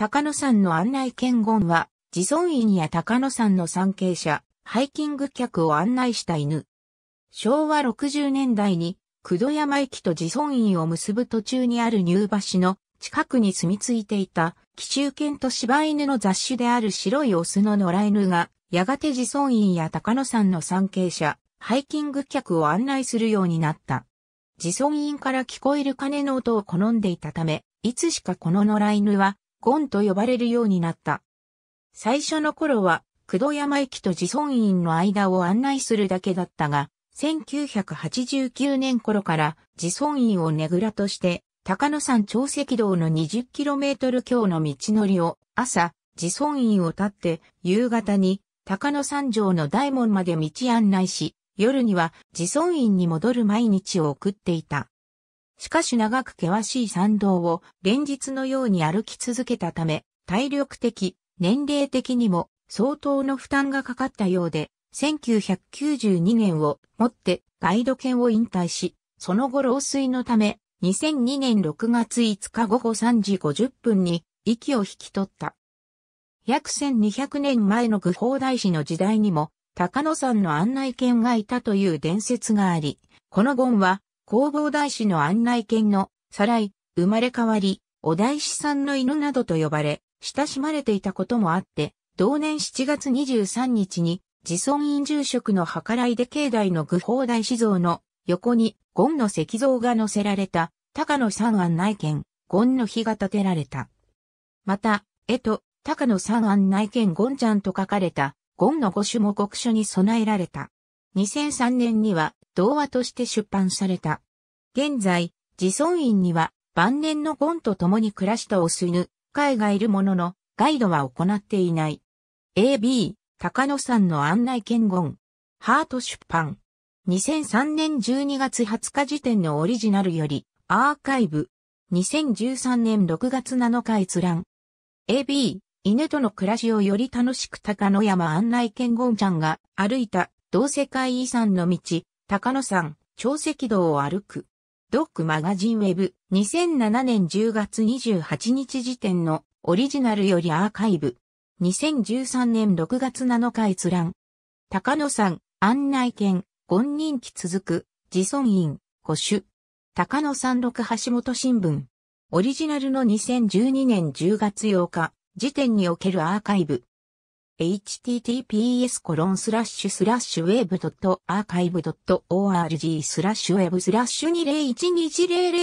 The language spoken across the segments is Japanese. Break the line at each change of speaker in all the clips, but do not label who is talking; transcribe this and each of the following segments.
高野山の案内見言は、自尊院や高野山の参詣者、ハイキング客を案内した犬。昭和60年代に、九度山駅と自尊院を結ぶ途中にある入橋の近くに住み着いていた、奇中犬と柴犬の雑種である白いオスの野良犬が、やがて自尊院や高野山の参詣者、ハイキング客を案内するようになった。自尊院から聞こえる鐘の音を好んでいたため、いつしかこの野良犬はゴンと呼ばれるようになった。最初の頃は、九度山駅と自尊院の間を案内するだけだったが、1989年頃から自尊院をねぐらとして、高野山長石道の 20km 強の道のりを朝、自尊院を立って、夕方に高野山城の大門まで道案内し、夜には自尊院に戻る毎日を送っていた。しかし長く険しい山道を連日のように歩き続けたため、体力的、年齢的にも相当の負担がかかったようで、1992年をもってガイド犬を引退し、その後老衰のため、2002年6月5日午後3時50分に息を引き取った。約1200年前の愚法大師の時代にも、高野山の案内犬がいたという伝説があり、この言は弘法大師の案内犬のらい、生まれ変わり、お大師さんの犬などと呼ばれ、親しまれていたこともあって、同年7月23日に、自尊院住職の計らいで境内の愚法大師像の横に、ゴンの石像が載せられた、高野山案内犬、ゴンの火が建てられた。また、絵と、高野山案内犬ゴンちゃんと書かれた、ゴンの五種も国書に備えられた。2003年には、童話として出版された。現在、自尊院には晩年のゴンと共に暮らしたオス犬、海がいるものの、ガイドは行っていない。AB、高野山の案内見ゴン。ハート出版。2003年12月20日時点のオリジナルより、アーカイブ。2013年6月7日閲覧。AB、犬との暮らしをより楽しく高野山案内見ゴンちゃんが歩いた同世界遺産の道、高野山、長石道を歩く。ドックマガジンウェブ2007年10月28日時点のオリジナルよりアーカイブ。2013年6月7日閲覧。高野山、案内券、権人期続く、自尊院、保守。高野山六橋本新聞。オリジナルの2012年10月8日時点におけるアーカイブ。https コロンスラッシュスラッシュウェブドットアーカイブドット org スラッシュウェブスラッシュ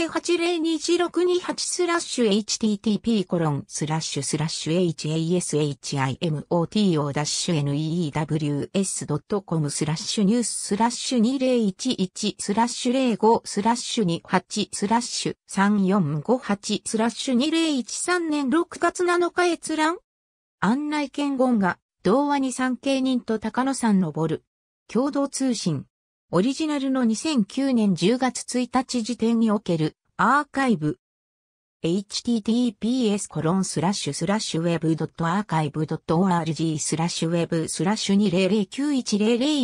201200802628スラッシュ http コロンスラッシュスラッシュ hashimoto-news.com ダッシュスラッシュニューススラッシュ2011スラッシュ05スラッシュ28スラッシュ3458スラッシュ2013年6月7日閲覧案内権言が童話に参経人と高野さん登る。共同通信。オリジナルの2009年10月1日時点におけるアーカイブ https コロンスラッシュスラッシュウェブドットアーカイブドット org スラッシュウェブスラッシュ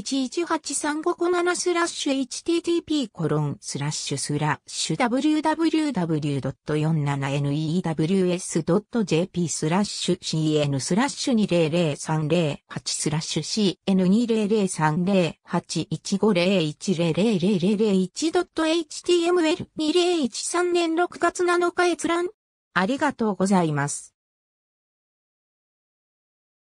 2009101183557スラッシュ http コロンスラッシュスラッシュ www.47news.jp スラッシュ cn スラッシュ2 0 0 3 0 0スラッシュ c n 2 0 0 3 0 8 1 5 0 1 0 0 0 0 0ット h t m l 2 0 1 3年6月7日閲閲覧ありがとうございます。